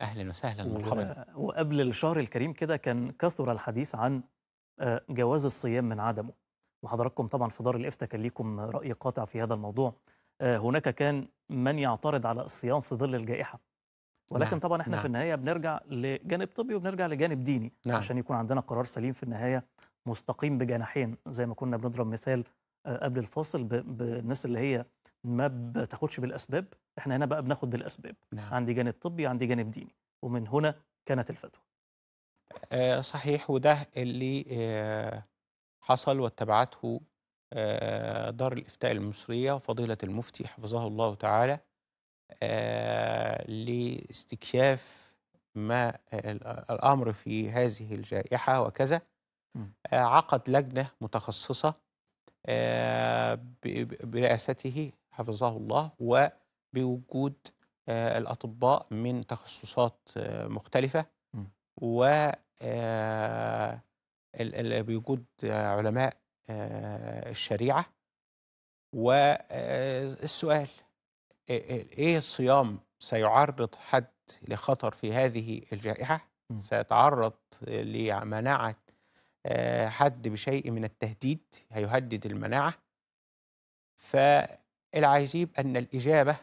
اهلا وسهلا مرحبا وقبل الشهر الكريم كده كان كثر الحديث عن آه، جواز الصيام من عدمه وحضراتكم طبعا في دار الافتاء كان ليكم راي قاطع في هذا الموضوع آه، هناك كان من يعترض على الصيام في ظل الجائحه ولكن نعم. طبعا احنا نعم. في النهايه بنرجع لجانب طبي وبنرجع لجانب ديني نعم. عشان يكون عندنا قرار سليم في النهايه مستقيم بجناحين زي ما كنا بنضرب مثال آه، قبل الفاصل بالناس اللي هي ما بتاخدش بالاسباب احنا هنا بقى بناخد بالاسباب نعم. عندي جانب طبي عندي جانب ديني ومن هنا كانت الفتوى آه، صحيح وده اللي آه، حصل واتبعته آه، دار الافتاء المصريه وفضيله المفتي حفظه الله تعالى لاستكشاف ما الامر في هذه الجائحه وكذا عقد لجنه متخصصه برئاسته حفظه الله و بوجود آه، الأطباء من تخصصات آه، مختلفة إمم. و آه، بوجود علماء الشريعة والسؤال إيه الصيام سيعرض حد لخطر في هذه الجائحة إمم. سيتعرض لمناعة حد بشيء من التهديد هيهدد المناعة فالعجيب أن الإجابة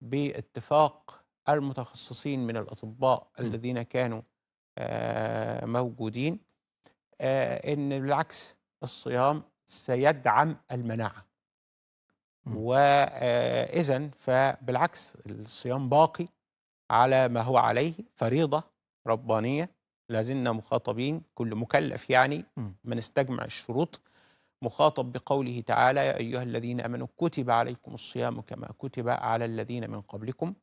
باتفاق المتخصصين من الأطباء إمم. الذين كانوا موجودين إن بالعكس الصيام سيدعم المناعة إمم. وإذا فبالعكس الصيام باقي على ما هو عليه فريضة ربانية لازلنا مخاطبين كل مكلف يعني إمم. من استجمع الشروط مخاطب بقوله تعالى يا أيها الذين أمنوا كتب عليكم الصيام كما كتب على الذين من قبلكم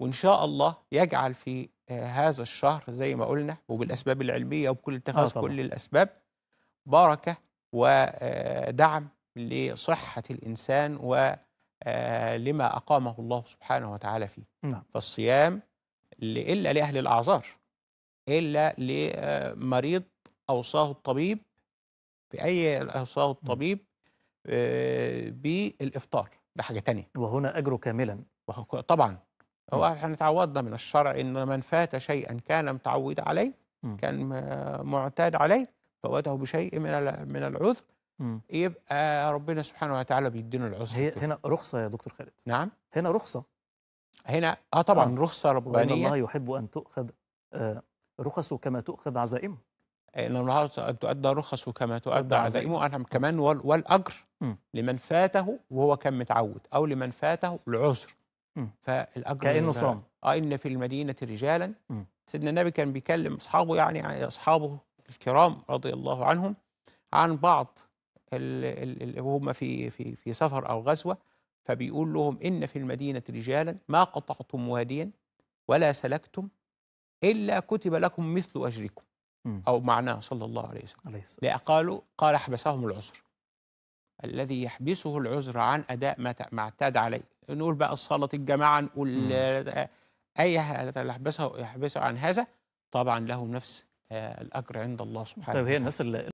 وإن شاء الله يجعل في آه، هذا الشهر زي ما قلنا وبالأسباب العلمية وبكل آه، اتخاذ كل الأسباب بركة ودعم آه، لصحة الإنسان ولما أقامه الله سبحانه وتعالى فيه نعم. فالصيام إلا لأهل الأعذار إلا لمريض أوصاه الطبيب في أي صوت إمم. طبيب بالإفطار بحاجة تانية وهنا أجره كاملا طبعا هو إمم. احنا اتعودنا من الشرع ان من فات شيئا كان متعود عليه إمم. كان معتاد عليه فوته بشيء من من العذر يبقى ربنا سبحانه وتعالى بيدينا العذر هي هنا رخصه يا دكتور خالد نعم هنا رخصه هنا اه طبعا آه. رخصه ربانيه الله يحب ان تؤخذ رخصه كما تؤخذ عزائمه آه، ان النهارده تؤدى رخصه كما تؤدى عزائمه انا كمان والاجر لمن فاته وهو كان متعود او لمن فاته العذر فالاجر كانه صام اه ان في المدينه رجالا سيدنا النبي كان بيكلم اصحابه يعني اصحابه الكرام رضي الله عنهم عن بعض اللي هم في في في سفر او غزوه فبيقول لهم ان في المدينه رجالا ما قطعتم واديا ولا سلكتم الا كتب لكم مثل اجركم أو معناه صلى الله عليه وسلم قالوا قال حبسهم العسر الذي يحبسه العذر عن أداء ما اعتاد عليه نقول بقى صلاة الجماعة نقول أي حبسه يحبسه يحبسه عن هذا طبعا له نفس آه، الأجر عند الله سبحانه وتعالى طيب هي الناس